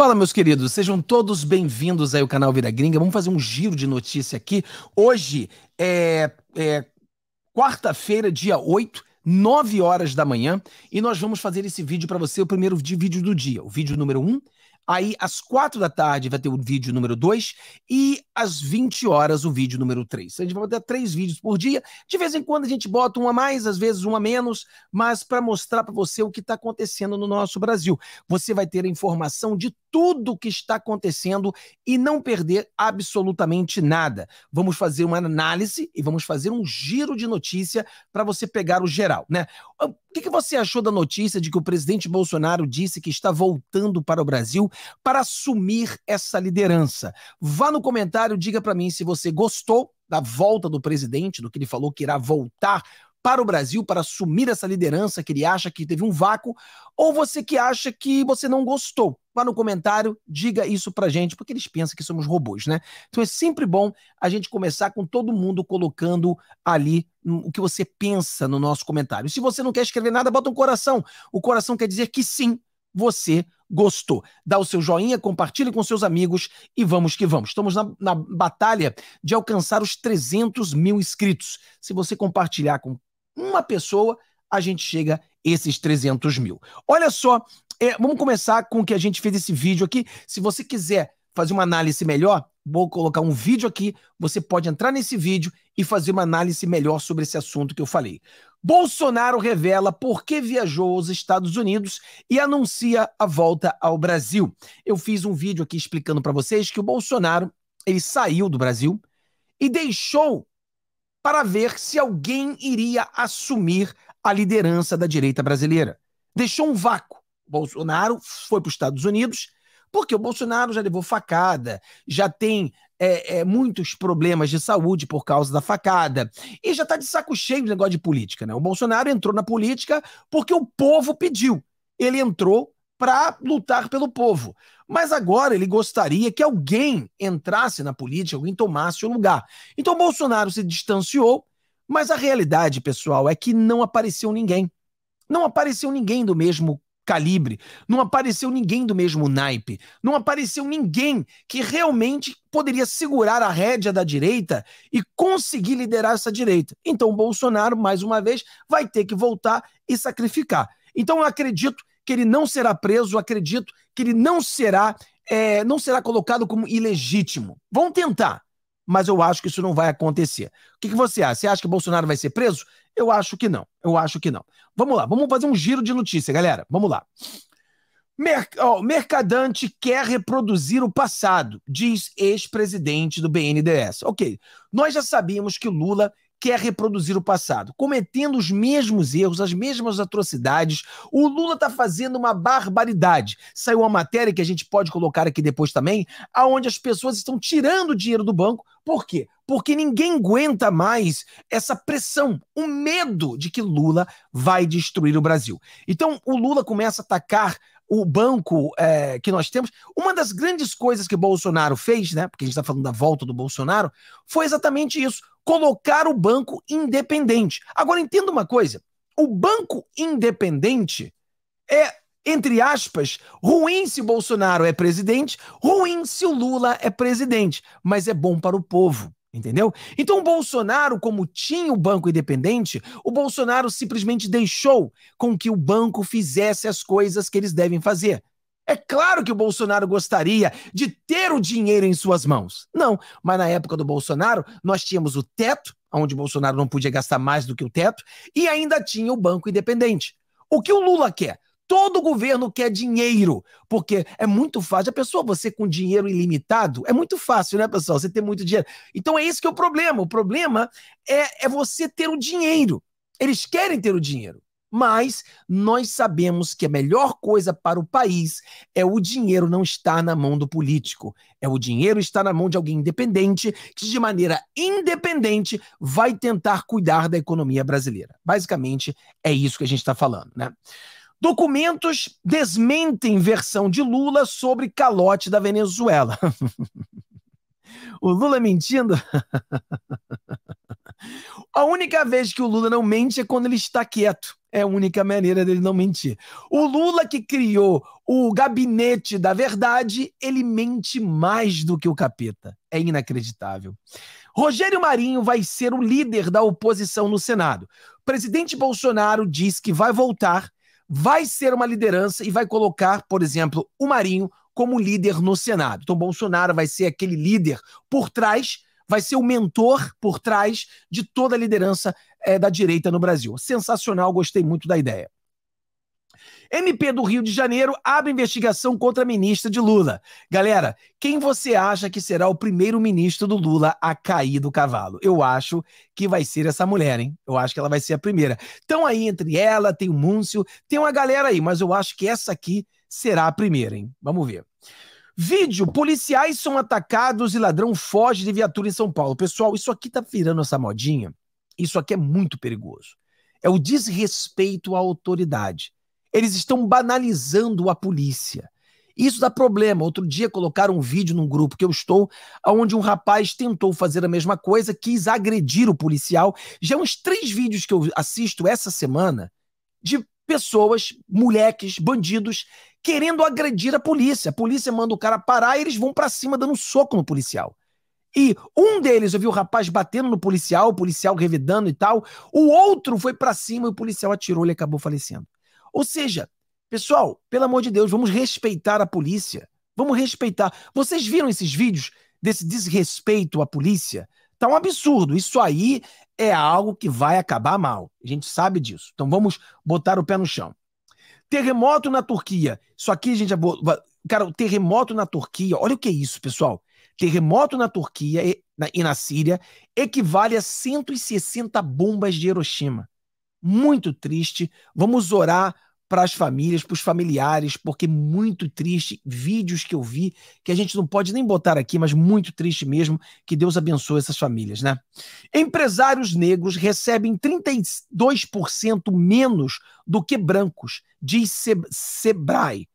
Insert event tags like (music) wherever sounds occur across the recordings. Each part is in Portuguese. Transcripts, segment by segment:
Fala, meus queridos, sejam todos bem-vindos aí ao canal Vira Gringa. Vamos fazer um giro de notícia aqui. Hoje é, é quarta-feira, dia 8. 9 horas da manhã, e nós vamos fazer esse vídeo para você, o primeiro vídeo do dia, o vídeo número 1, Aí, às quatro da tarde, vai ter o vídeo número dois e às 20 horas, o vídeo número três. A gente vai ter três vídeos por dia. De vez em quando, a gente bota um a mais, às vezes um a menos, mas para mostrar para você o que está acontecendo no nosso Brasil. Você vai ter a informação de tudo o que está acontecendo e não perder absolutamente nada. Vamos fazer uma análise e vamos fazer um giro de notícia para você pegar o geral, né? O que, que, você achou da notícia de que o presidente Bolsonaro disse que está voltando para o Brasil para assumir essa liderança. Vá no comentário, diga para mim se você gostou da volta do presidente, do que ele falou que irá voltar para o Brasil para assumir essa liderança que ele acha que teve um vácuo, ou você que acha que você não gostou. Vá no comentário, diga isso para gente, porque eles pensam que somos robôs, né? Então é sempre bom a gente começar com todo mundo colocando ali hum, o que você pensa no nosso comentário. Se você não quer escrever nada, bota um coração. O coração quer dizer que sim, você gostou. Dá o seu joinha, compartilhe com seus amigos e vamos que vamos. Estamos na, na batalha de alcançar os 300 mil inscritos. Se você compartilhar com uma pessoa, a gente chega esses 300 mil. Olha só, é, vamos começar com o que a gente fez esse vídeo aqui. Se você quiser fazer uma análise melhor, vou colocar um vídeo aqui. Você pode entrar nesse vídeo e fazer uma análise melhor sobre esse assunto que eu falei. Bolsonaro revela por que viajou aos Estados Unidos e anuncia a volta ao Brasil. Eu fiz um vídeo aqui explicando para vocês que o Bolsonaro ele saiu do Brasil e deixou para ver se alguém iria assumir a liderança da direita brasileira. Deixou um vácuo. Bolsonaro foi para os Estados Unidos porque o Bolsonaro já levou facada, já tem é, é, muitos problemas de saúde por causa da facada. E já está de saco cheio de negócio de política, né? O Bolsonaro entrou na política porque o povo pediu. Ele entrou para lutar pelo povo. Mas agora ele gostaria que alguém entrasse na política, alguém tomasse o lugar. Então Bolsonaro se distanciou, mas a realidade, pessoal, é que não apareceu ninguém. Não apareceu ninguém do mesmo calibre, não apareceu ninguém do mesmo naipe, não apareceu ninguém que realmente poderia segurar a rédea da direita e conseguir liderar essa direita. Então o Bolsonaro, mais uma vez, vai ter que voltar e sacrificar. Então eu acredito que ele não será preso, acredito que ele não será, é, não será colocado como ilegítimo. Vão tentar, mas eu acho que isso não vai acontecer. O que, que você acha? Você acha que Bolsonaro vai ser preso? Eu acho que não. Eu acho que não. Vamos lá, vamos fazer um giro de notícia, galera. Vamos lá. oh, mercadante quer reproduzir o passado, diz ex-presidente do BNDES. Ok, nós já sabíamos que Lula quer reproduzir o passado, cometendo os mesmos erros, as mesmas atrocidades. O Lula está fazendo uma barbaridade. Saiu uma matéria que a gente pode colocar aqui depois também, aonde as pessoas estão tirando dinheiro do banco. Por quê? porque ninguém aguenta mais essa pressão, o medo de que Lula vai destruir o Brasil. Então, o Lula começa a atacar o banco é, que nós temos. Uma das grandes coisas que Bolsonaro fez, né? Porque a gente está falando da volta do Bolsonaro, foi exatamente isso: colocar o banco independente. Agora, entenda uma coisa: o banco independente é entre aspas, ruim se Bolsonaro é presidente, ruim se o Lula é presidente, mas é bom para o povo. Entendeu? Então o Bolsonaro, como tinha o banco independente, o Bolsonaro simplesmente deixou com que o banco fizesse as coisas que eles devem fazer. É claro que o Bolsonaro gostaria de ter o dinheiro em suas mãos. Não, mas na época do Bolsonaro, nós tínhamos o teto, onde o Bolsonaro não podia gastar mais do que o teto, e ainda tinha o banco independente. O que o Lula quer? Todo governo quer dinheiro, porque é muito fácil. A pessoa, você com dinheiro ilimitado, é muito fácil, né, pessoal? Você ter muito dinheiro. Então é isso que é o problema. O problema é, é você ter o dinheiro. Eles querem ter o dinheiro. Mas nós sabemos que a melhor coisa para o país é o dinheiro não estar na mão do político. É o dinheiro estar na mão de alguém independente que, de maneira independente, vai tentar cuidar da economia brasileira. Basicamente, é isso que a gente está falando, né? Documentos desmentem versão de Lula sobre calote da Venezuela. (laughs) o Lula mentindo? (laughs) a única vez que o Lula não mente é quando ele está quieto. É a única maneira dele não mentir. O Lula que criou o gabinete da verdade, ele mente mais do que o capeta. É inacreditável. Rogério Marinho vai ser o líder da oposição no Senado. O presidente Bolsonaro diz que vai voltar vai ser uma liderança e vai colocar, por exemplo, o Marinho como líder no Senado. Então, Bolsonaro vai ser aquele líder por trás, vai ser o mentor por trás de toda a liderança é, da direita no Brasil. Sensacional, gostei muito da ideia. MP do Rio de Janeiro abre investigação contra a ministra de Lula. Galera, quem você acha que será o primeiro ministro do Lula a cair do cavalo? Eu acho que vai ser essa mulher, hein? Eu acho que ela vai ser a primeira. Então aí entre ela, tem o Múncio, tem uma galera aí, mas eu acho que essa aqui será a primeira, hein? Vamos ver. Vídeo: policiais são atacados e ladrão foge de viatura em São Paulo. Pessoal, isso aqui tá virando essa modinha. Isso aqui é muito perigoso. É o desrespeito à autoridade. Eles estão banalizando a polícia. Isso dá problema. Outro dia colocaram um vídeo num grupo que eu estou, onde um rapaz tentou fazer a mesma coisa, quis agredir o policial. Já uns três vídeos que eu assisto essa semana de pessoas, moleques, bandidos, querendo agredir a polícia. A polícia manda o cara parar e eles vão para cima dando soco no policial. E um deles, eu vi o rapaz batendo no policial, o policial revidando e tal. O outro foi para cima e o policial atirou, ele acabou falecendo. Ou seja, pessoal, pelo amor de Deus, vamos respeitar a polícia. Vamos respeitar. Vocês viram esses vídeos desse desrespeito à polícia? Tá um absurdo. Isso aí é algo que vai acabar mal. A gente sabe disso. Então vamos botar o pé no chão. Terremoto na Turquia. Isso aqui, gente, é bo... cara, o terremoto na Turquia, olha o que é isso, pessoal. Terremoto na Turquia e na, e na Síria equivale a 160 bombas de Hiroshima muito triste. Vamos orar para as famílias, para os familiares, porque é muito triste. Vídeos que eu vi que a gente não pode nem botar aqui, mas muito triste mesmo. Que Deus abençoe essas famílias, né? Empresários negros recebem 32% menos do que brancos, diz Sebrae.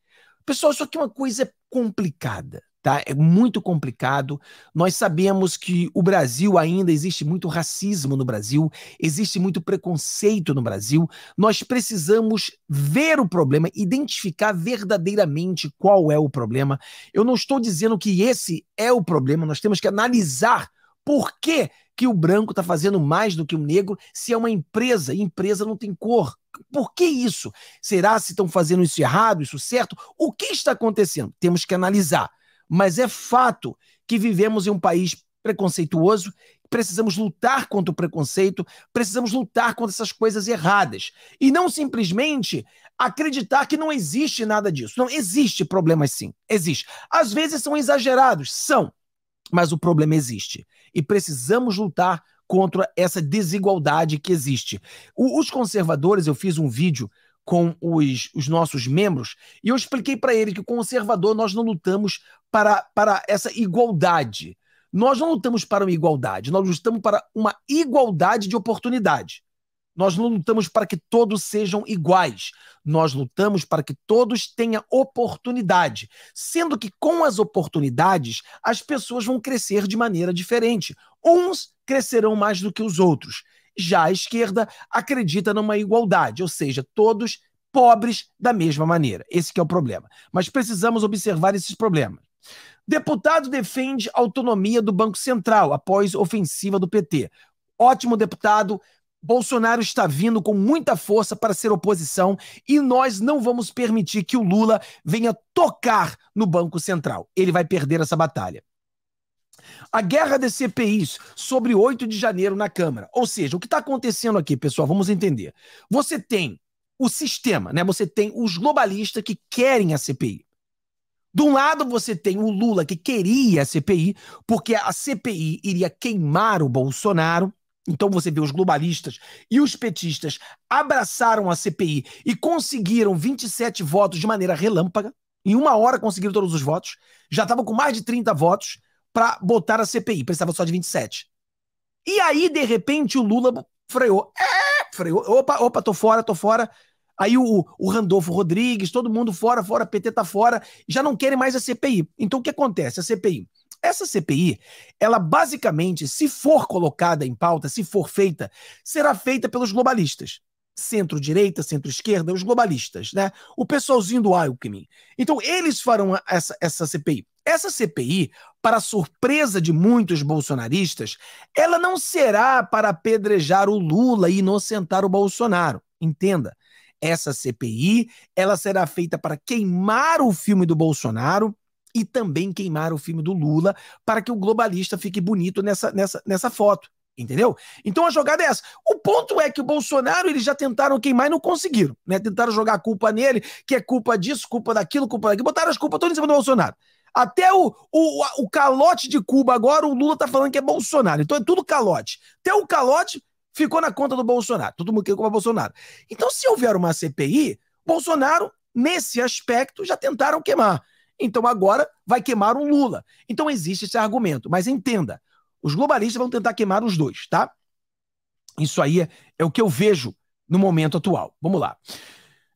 Pessoal, só que é uma coisa complicada. Tá? É muito complicado. Nós sabemos que o Brasil ainda existe muito racismo no Brasil, existe muito preconceito no Brasil. Nós precisamos ver o problema, identificar verdadeiramente qual é o problema. Eu não estou dizendo que esse é o problema, nós temos que analisar por que, que o branco está fazendo mais do que o negro se é uma empresa e empresa não tem cor? Por que isso? Será se estão fazendo isso errado, isso certo? O que está acontecendo? Temos que analisar. Mas é fato que vivemos em um país preconceituoso, precisamos lutar contra o preconceito, precisamos lutar contra essas coisas erradas. E não simplesmente acreditar que não existe nada disso. Não, existe problemas sim, existe. Às vezes são exagerados, são, mas o problema existe. E precisamos lutar contra essa desigualdade que existe. O, os conservadores, eu fiz um vídeo com os, os nossos membros, e eu expliquei para ele que o conservador nós não lutamos para, para essa igualdade. Nós não lutamos para uma igualdade, nós lutamos para uma igualdade de oportunidade. Nós não lutamos para que todos sejam iguais. Nós lutamos para que todos tenham oportunidade. Sendo que com as oportunidades, as pessoas vão crescer de maneira diferente. Uns crescerão mais do que os outros. Já a esquerda acredita numa igualdade, ou seja, todos pobres da mesma maneira. Esse é o problema. Mas precisamos observar esses problemas. Deputado defende autonomia do Banco Central após ofensiva do PT. Ótimo deputado, Bolsonaro está vindo com muita força para ser oposição e nós não vamos permitir que o Lula venha tocar no Banco Central. Ele vai perder essa batalha. A guerra das CPIs sobre 8 de janeiro na Câmara. Ou seja, o que está acontecendo aqui, pessoal, vamos entender. Você tem o sistema, né? Você tem os globalistas que querem a CPI. De um lado, você tem o Lula que queria a CPI, porque a CPI iria queimar o Bolsonaro. Então você vê os globalistas e os petistas abraçaram a CPI e conseguiram 27 votos de maneira relâmpaga. Em uma hora conseguiram todos os votos. Já estavam com mais de 30 votos para botar a CPI, precisava só de 27. E aí, de repente, o Lula freou. É, freou. Opa, opa, tô fora, tô fora. Aí o, o Randolfo Rodrigues, todo mundo fora, fora, PT tá fora, já não querem mais a CPI. Então o que acontece? A CPI. Essa CPI, ela basicamente, se for colocada em pauta, se for feita, será feita pelos globalistas. Centro-direita, centro-esquerda, os globalistas, né? O pessoalzinho do Alckmin. Então, eles farão essa, essa CPI. Essa CPI, para surpresa de muitos bolsonaristas, ela não será para apedrejar o Lula e inocentar o Bolsonaro. Entenda. Essa CPI, ela será feita para queimar o filme do Bolsonaro e também queimar o filme do Lula para que o globalista fique bonito nessa, nessa, nessa foto. Entendeu? Então a jogada é essa. O ponto é que o Bolsonaro eles já tentaram queimar e não conseguiram, né? Tentaram jogar a culpa nele, que é culpa disso, culpa daquilo, culpa daquilo. Botaram as culpas todas em cima do Bolsonaro. Até o, o, o calote de Cuba agora, o Lula tá falando que é Bolsonaro. Então é tudo calote. Até o calote ficou na conta do Bolsonaro. Todo mundo quer o Bolsonaro. Então, se houver uma CPI, Bolsonaro, nesse aspecto, já tentaram queimar. Então agora vai queimar um Lula. Então existe esse argumento. Mas entenda, os globalistas vão tentar queimar os dois, tá? Isso aí é, é o que eu vejo no momento atual. Vamos lá.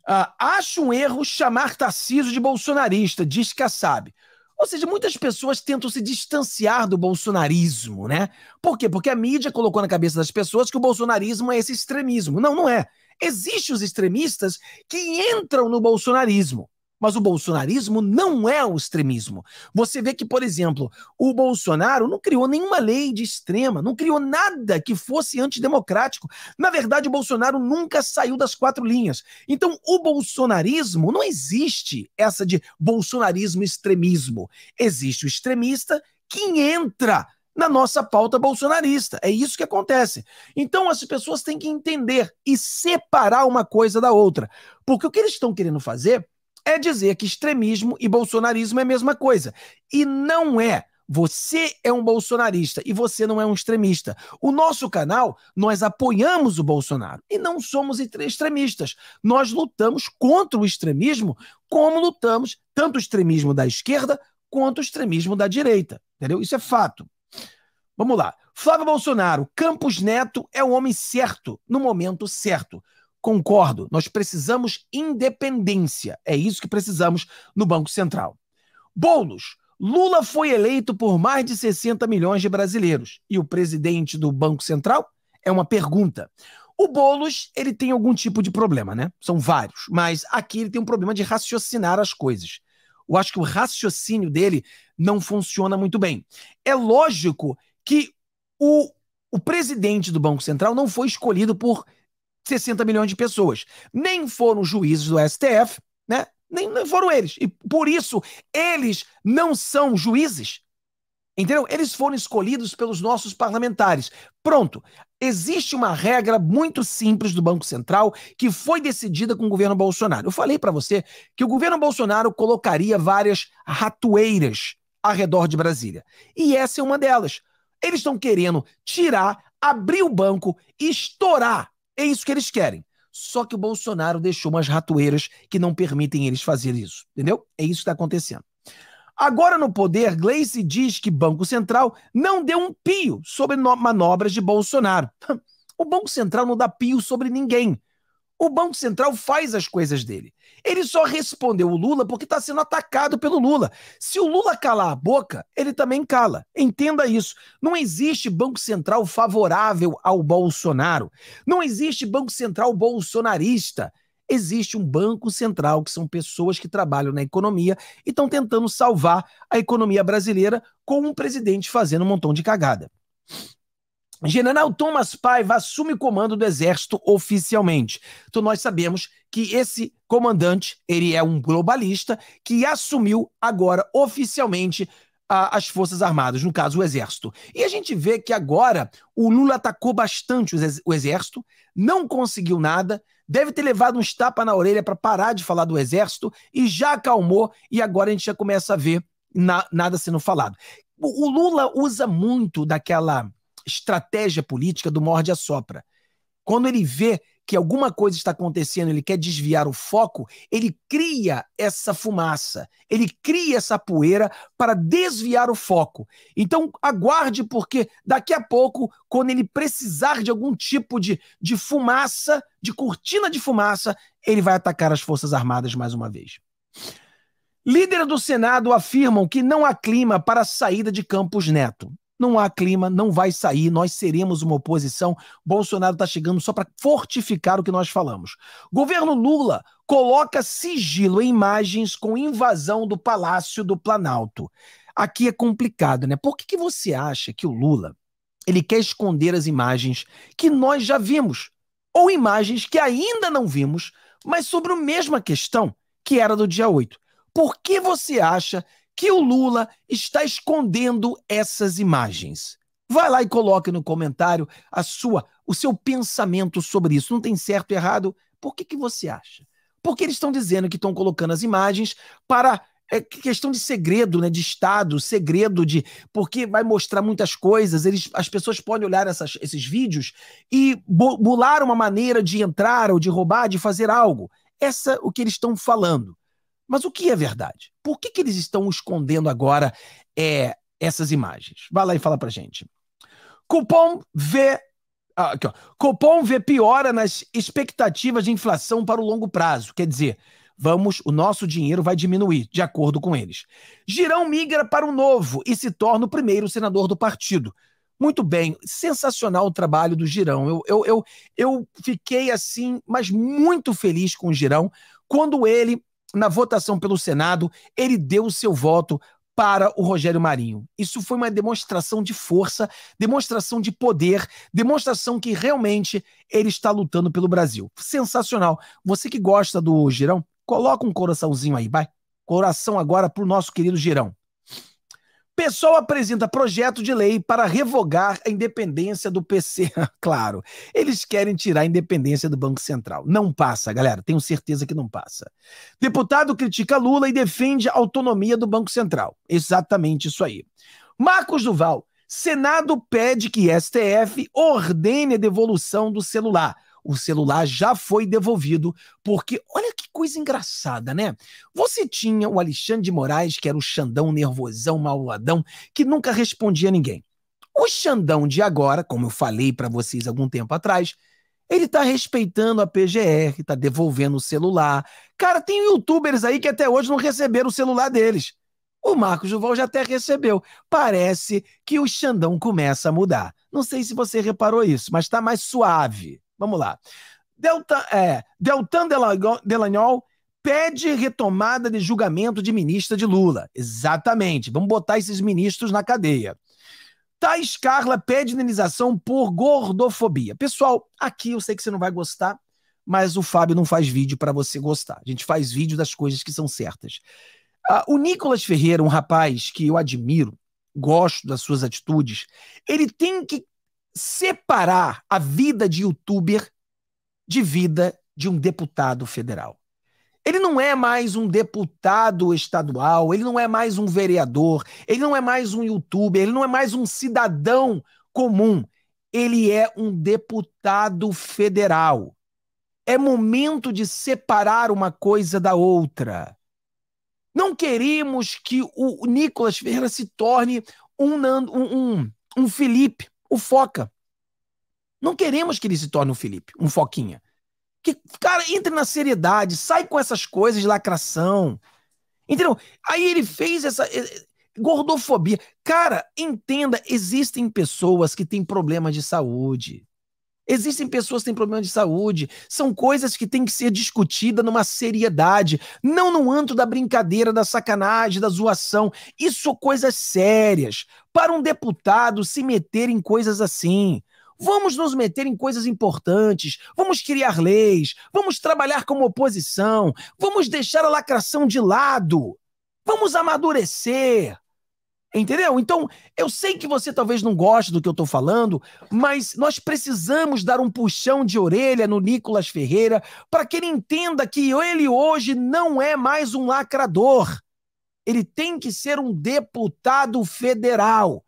Uh, acho um erro chamar Tarcísio de bolsonarista, diz sabe. Ou seja, muitas pessoas tentam se distanciar do bolsonarismo, né? Por quê? Porque a mídia colocou na cabeça das pessoas que o bolsonarismo é esse extremismo. Não, não é. Existem os extremistas que entram no bolsonarismo. Mas o bolsonarismo não é o extremismo. Você vê que, por exemplo, o Bolsonaro não criou nenhuma lei de extrema, não criou nada que fosse antidemocrático. Na verdade, o Bolsonaro nunca saiu das quatro linhas. Então, o bolsonarismo não existe essa de bolsonarismo extremismo. Existe o extremista que entra na nossa pauta bolsonarista. É isso que acontece. Então as pessoas têm que entender e separar uma coisa da outra. Porque o que eles estão querendo fazer é dizer que extremismo e bolsonarismo é a mesma coisa. E não é. Você é um bolsonarista e você não é um extremista. O nosso canal, nós apoiamos o Bolsonaro e não somos extremistas. Nós lutamos contra o extremismo, como lutamos tanto o extremismo da esquerda quanto o extremismo da direita. Entendeu? Isso é fato. Vamos lá. Flávio Bolsonaro, Campos Neto é o homem certo no momento certo. Concordo, nós precisamos independência. É isso que precisamos no Banco Central. Boulos, Lula foi eleito por mais de 60 milhões de brasileiros. E o presidente do Banco Central? É uma pergunta. O Boulos, ele tem algum tipo de problema, né? São vários, mas aqui ele tem um problema de raciocinar as coisas. Eu acho que o raciocínio dele não funciona muito bem. É lógico que o, o presidente do Banco Central não foi escolhido por 60 milhões de pessoas. Nem foram juízes do STF, né? Nem, foram eles. E por isso, eles não são juízes. Entendeu? Eles foram escolhidos pelos nossos parlamentares. Pronto. Existe uma regra muito simples do Banco Central que foi decidida com o governo Bolsonaro. Eu falei para você que o governo Bolsonaro colocaria várias ratoeiras ao redor de Brasília. E essa é uma delas. Eles estão querendo tirar, abrir o banco, estourar é isso que eles querem. Só que o Bolsonaro deixou umas ratoeiras que não permitem eles fazer isso, entendeu? É isso que está acontecendo. Agora no poder, Gleice diz que Banco Central não deu um pio sobre manobras de Bolsonaro. (laughs) O Banco Central não dá pio sobre ninguém o Banco Central faz as coisas dele. Ele só respondeu o Lula porque está sendo atacado pelo Lula. Se o Lula calar a boca, ele também cala. Entenda isso. Não existe Banco Central favorável ao Bolsonaro. Não existe Banco Central bolsonarista. Existe um Banco Central que são pessoas que trabalham na economia e estão tentando salvar a economia brasileira com um presidente fazendo um montão de cagada. General Thomas Paiva assume o comando do exército oficialmente. Então nós sabemos que esse comandante, ele é um globalista que assumiu agora oficialmente as Forças Armadas, no caso o Exército. E a gente vê que agora o Lula atacou bastante o Exército, não conseguiu nada, deve ter levado uns tapas na orelha para parar de falar do Exército e já acalmou e agora a gente já começa a ver na, nada sendo falado. o, o Lula usa muito daquela estratégia política do morde a sopra. Quando ele vê que alguma coisa está acontecendo, ele quer desviar o foco, ele cria essa fumaça, ele cria essa poeira para desviar o foco. Então, aguarde, porque daqui a pouco, quando ele precisar de algum tipo de, de fumaça, de cortina de fumaça, ele vai atacar as Forças Armadas mais uma vez. Líderes do Senado afirmam que não há clima para a saída de Campos Neto. Não há clima, não vai sair, nós seremos uma oposição. Bolsonaro está chegando só para fortificar o que nós falamos. Governo Lula coloca sigilo em imagens com invasão do Palácio do Planalto. Aqui é complicado, né? Por que, que você acha que o Lula ele quer esconder as imagens que nós já vimos ou imagens que ainda não vimos, mas sobre a mesma questão que era do dia 8? Por que você acha que o Lula está escondendo essas imagens? Vai lá e coloque no comentário a sua, o seu pensamento sobre isso. Não tem certo e errado? Por que, que você acha? Porque eles estão dizendo que estão colocando as imagens para é questão de segredo, né? De estado, segredo de porque vai mostrar muitas coisas. Eles, as pessoas podem olhar essas, esses vídeos e bular uma maneira de entrar ou de roubar, de fazer algo. Essa é o que eles estão falando. Mas o que é verdade? Por que, que eles estão escondendo agora é, essas imagens? Vai lá e fala pra gente. Cupom vê. Ah, aqui, ó. Cupom vê piora nas expectativas de inflação para o longo prazo. Quer dizer, vamos, o nosso dinheiro vai diminuir, de acordo com eles. Girão migra para o novo e se torna o primeiro senador do partido. Muito bem, sensacional o trabalho do Girão. Eu, eu, eu, eu fiquei assim, mas muito feliz com o Girão, quando ele na votação pelo Senado, ele deu o seu voto para o Rogério Marinho. Isso foi uma demonstração de força, demonstração de poder, demonstração que realmente ele está lutando pelo Brasil. Sensacional. Você que gosta do Girão, coloca um coraçãozinho aí, vai. Coração agora para o nosso querido Girão. Pessoal apresenta projeto de lei para revogar a independência do PC. (laughs) claro, eles querem tirar a independência do Banco Central. Não passa, galera, tenho certeza que não passa. Deputado critica Lula e defende a autonomia do Banco Central. Exatamente isso aí. Marcos Duval, Senado pede que STF ordene a devolução do celular o celular já foi devolvido, porque olha que coisa engraçada, né? Você tinha o Alexandre de Moraes, que era o Xandão nervosão, mauladão, que nunca respondia a ninguém. O Xandão de agora, como eu falei para vocês algum tempo atrás, ele tá respeitando a PGR, tá devolvendo o celular. Cara, tem youtubers aí que até hoje não receberam o celular deles. O Marcos Duval já até recebeu. Parece que o Xandão começa a mudar. Não sei se você reparou isso, mas tá mais suave. Vamos lá. Delta, é, Deltan Delagnol pede retomada de julgamento de ministra de Lula. Exatamente. Vamos botar esses ministros na cadeia. Thais Carla pede indenização por gordofobia. Pessoal, aqui eu sei que você não vai gostar, mas o Fábio não faz vídeo para você gostar. A gente faz vídeo das coisas que são certas. Ah, o Nicolas Ferreira, um rapaz que eu admiro, gosto das suas atitudes, ele tem que separar a vida de youtuber de vida de um deputado federal. Ele não é mais um deputado estadual, ele não é mais um vereador, ele não é mais um youtuber, ele não é mais um cidadão comum. Ele é um deputado federal. É momento de separar uma coisa da outra. Não queremos que o Nicolas Ferreira se torne um, um, um, um Felipe, o Foca. Não queremos que ele se torne um Felipe, um Foquinha. Que, cara, entre na seriedade, sai com essas coisas de lacração. Entendeu? Aí ele fez essa gordofobia. Cara, entenda, existem pessoas que têm problemas de saúde. Existem pessoas que têm problemas de saúde. São coisas que têm que ser discutidas numa seriedade, não no anto da brincadeira, da sacanagem, da zoação. Isso são coisas sérias. Para um deputado se meter em coisas assim. Vamos nos meter em coisas importantes, vamos criar leis, vamos trabalhar como oposição, vamos deixar a lacração de lado, vamos amadurecer. Entendeu? Então, eu sei que você talvez não goste do que eu estou falando, mas nós precisamos dar um puxão de orelha no Nicolas Ferreira para que ele entenda que ele hoje não é mais um lacrador. Ele tem que ser um deputado federal.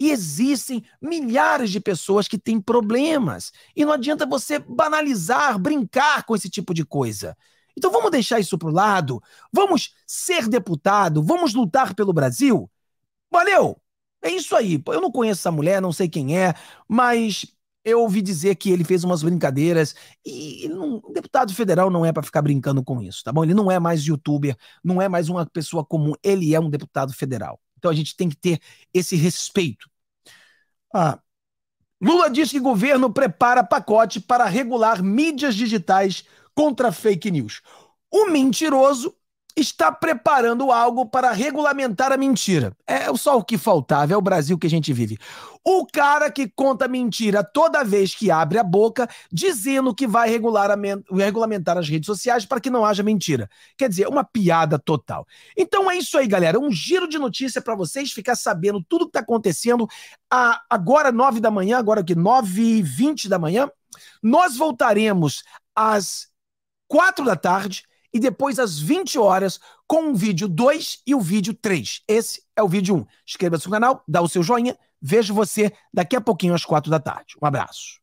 E existem milhares de pessoas que têm problemas. E não adianta você banalizar, brincar com esse tipo de coisa. Então vamos deixar isso para o lado, vamos ser deputado, vamos lutar pelo Brasil Valeu! É isso aí. Eu não conheço essa mulher, não sei quem é, mas eu ouvi dizer que ele fez umas brincadeiras e não, deputado federal não é para ficar brincando com isso, tá bom? Ele não é mais youtuber, não é mais uma pessoa comum, ele é um deputado federal. Então a gente tem que ter esse respeito. Ah, Lula diz que governo prepara pacote para regular mídias digitais contra fake news. O mentiroso está preparando algo para regulamentar a mentira. É só o que faltava, é o Brasil que a gente vive. O cara que conta mentira toda vez que abre a boca, dizendo que vai regulamentar as redes sociais para que não haja mentira. Quer dizer, uma piada total. Então é isso aí, galera. Um giro de notícia para vocês ficar sabendo tudo que está acontecendo. A, agora, nove da manhã, agora que nove e vinte da manhã, nós voltaremos às quatro da tarde e depois às 20 horas com o vídeo 2 e o vídeo 3. Esse é o vídeo 1. Inscreva-se no canal, dá o seu joinha, vejo você daqui a pouquinho às 4 da tarde. Um abraço.